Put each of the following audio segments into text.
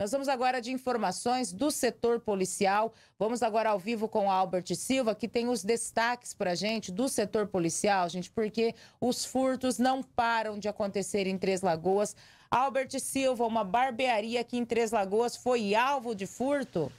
Nós vamos agora de informações do setor policial. Vamos agora ao vivo com o Albert Silva, que tem os destaques para a gente do setor policial, gente, porque os furtos não param de acontecer em Três Lagoas. Albert Silva, uma barbearia aqui em Três Lagoas, foi alvo de furto?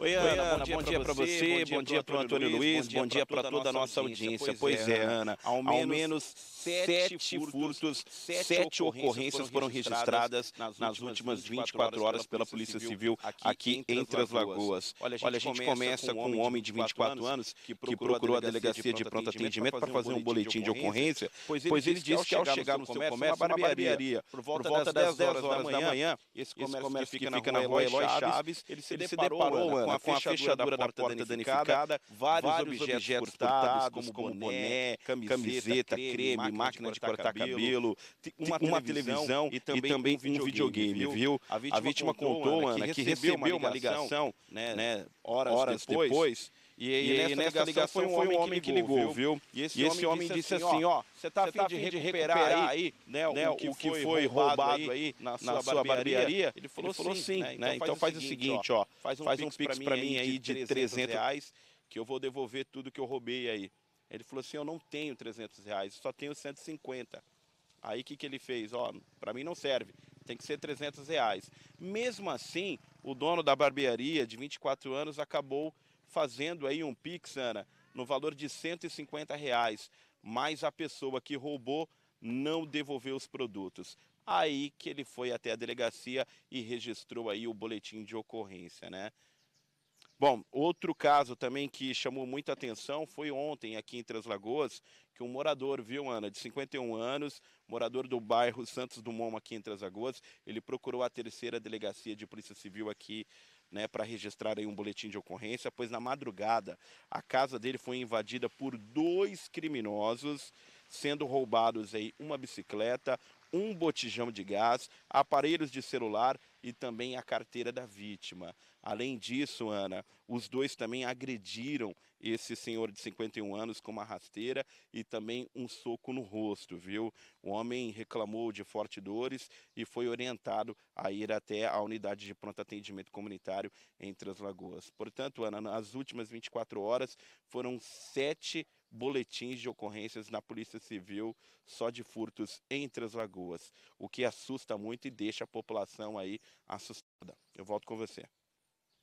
Oi, Ana, bom dia, bom dia para você, bom dia para o Antônio Luiz, bom dia para toda a nossa audiência. É, pois é, Ana, ao menos sete furtos, sete ocorrências foram registradas nas últimas 24 horas pela Polícia Civil aqui em as Lagoas. Olha, a gente começa com um homem de 24 anos que procurou a delegacia de pronto atendimento para fazer um boletim de ocorrência, pois ele disse que ao chegar no seu comércio, uma barbearia, por volta das 10 horas da manhã, esse comércio que fica na rua Eloy Chaves, ele se deparou, Ana, com a, com fechadura, da porta, da porta danificada, vários, vários objetos cortados como boné, camiseta, camiseta creme, máquina, máquina de cortar, cortar cabelo, uma, uma televisão e também, e também um videogame, viu? viu? A, vítima a vítima, contou, Ana, que recebeu, que recebeu uma ligação, uma ligação né, né, horas, horas depois, depois e, e, e, nessa, ligação, ligação foi um homem, homem que, ligou, que ligou, viu? E esse, e esse homem, disse assim, assim ó, você tá, a tá afim de recuperar, aí, né, o, né, o, que, o que, foi roubado aí na sua, sua barbearia? Ele falou, ele falou sim, sim, né, né? Então, então faz, o seguinte, ó, faz um, faz um pix para mim aí de 300 reais, que eu vou devolver tudo que eu roubei aí. Ele falou assim, eu não tenho 300 reais, só tenho 150. Aí o que, que ele fez? Ó, para mim não serve, tem que ser 300 reais. Mesmo assim, o dono da barbearia de 24 anos acabou fazendo aí um Pix, Ana, no valor de 150 reais, mas a pessoa que roubou não devolveu os produtos. Aí que ele foi até a delegacia e registrou aí o boletim de ocorrência, né? Bom, outro caso também que chamou muita atenção foi ontem aqui em Três Lagoas, que um morador, viu, Ana, de 51 anos, morador do bairro Santos Dumont aqui em Três Lagoas, ele procurou a terceira delegacia de Polícia Civil aqui, né, para registrar aí um boletim de ocorrência, pois na madrugada a casa dele foi invadida por dois criminosos sendo roubados aí uma bicicleta, um botijão de gás, aparelhos de celular e também a carteira da vítima. Além disso, Ana, os dois também agrediram esse senhor de 51 anos com uma rasteira e também um soco no rosto, viu? O homem reclamou de fortes dores e foi orientado a ir até a unidade de pronto atendimento comunitário entre as lagoas. Portanto, Ana, nas últimas 24 horas foram sete boletins de ocorrências na Polícia Civil só de furtos entre as lagoas, o que assusta muito e deixa a população aí assustada. Eu volto com você.